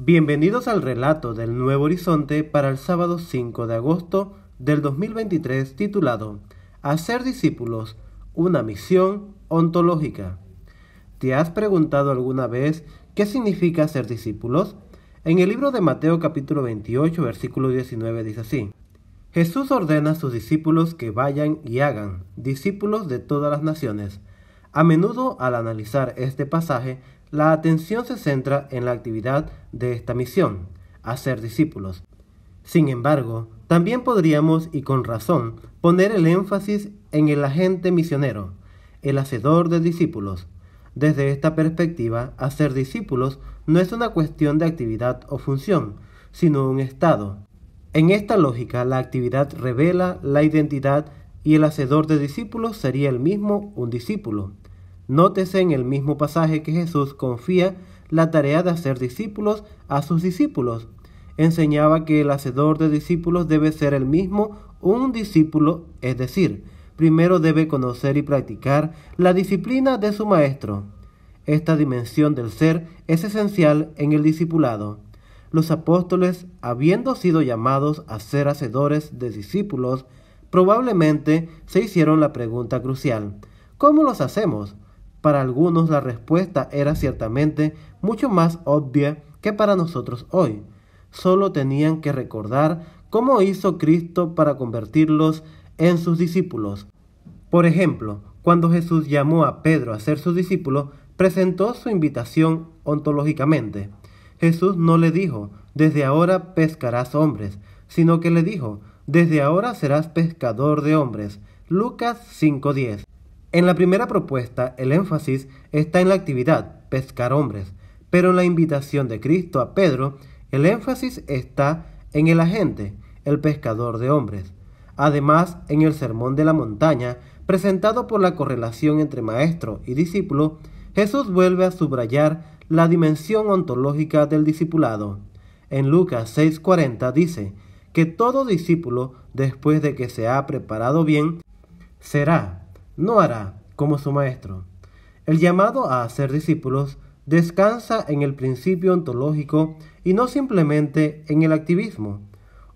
Bienvenidos al relato del Nuevo Horizonte para el sábado 5 de agosto del 2023 titulado Hacer discípulos, una misión ontológica. ¿Te has preguntado alguna vez qué significa ser discípulos? En el libro de Mateo capítulo 28 versículo 19 dice así. Jesús ordena a sus discípulos que vayan y hagan discípulos de todas las naciones. A menudo al analizar este pasaje la atención se centra en la actividad de esta misión, hacer discípulos. Sin embargo, también podríamos, y con razón, poner el énfasis en el agente misionero, el hacedor de discípulos. Desde esta perspectiva, hacer discípulos no es una cuestión de actividad o función, sino un estado. En esta lógica, la actividad revela la identidad y el hacedor de discípulos sería el mismo un discípulo. Nótese en el mismo pasaje que Jesús confía la tarea de hacer discípulos a sus discípulos. Enseñaba que el hacedor de discípulos debe ser el mismo un discípulo, es decir, primero debe conocer y practicar la disciplina de su maestro. Esta dimensión del ser es esencial en el discipulado. Los apóstoles, habiendo sido llamados a ser hacedores de discípulos, probablemente se hicieron la pregunta crucial, ¿cómo los hacemos? Para algunos la respuesta era ciertamente mucho más obvia que para nosotros hoy. Solo tenían que recordar cómo hizo Cristo para convertirlos en sus discípulos. Por ejemplo, cuando Jesús llamó a Pedro a ser su discípulo, presentó su invitación ontológicamente. Jesús no le dijo, desde ahora pescarás hombres, sino que le dijo, desde ahora serás pescador de hombres. Lucas 5.10. En la primera propuesta, el énfasis está en la actividad, pescar hombres, pero en la invitación de Cristo a Pedro, el énfasis está en el agente, el pescador de hombres. Además, en el Sermón de la Montaña, presentado por la correlación entre maestro y discípulo, Jesús vuelve a subrayar la dimensión ontológica del discipulado. En Lucas 6:40 dice que todo discípulo, después de que se ha preparado bien, será no hará como su maestro. El llamado a hacer discípulos descansa en el principio ontológico y no simplemente en el activismo.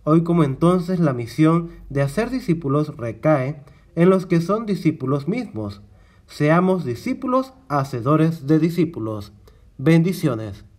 Hoy como entonces la misión de hacer discípulos recae en los que son discípulos mismos. Seamos discípulos, hacedores de discípulos. Bendiciones.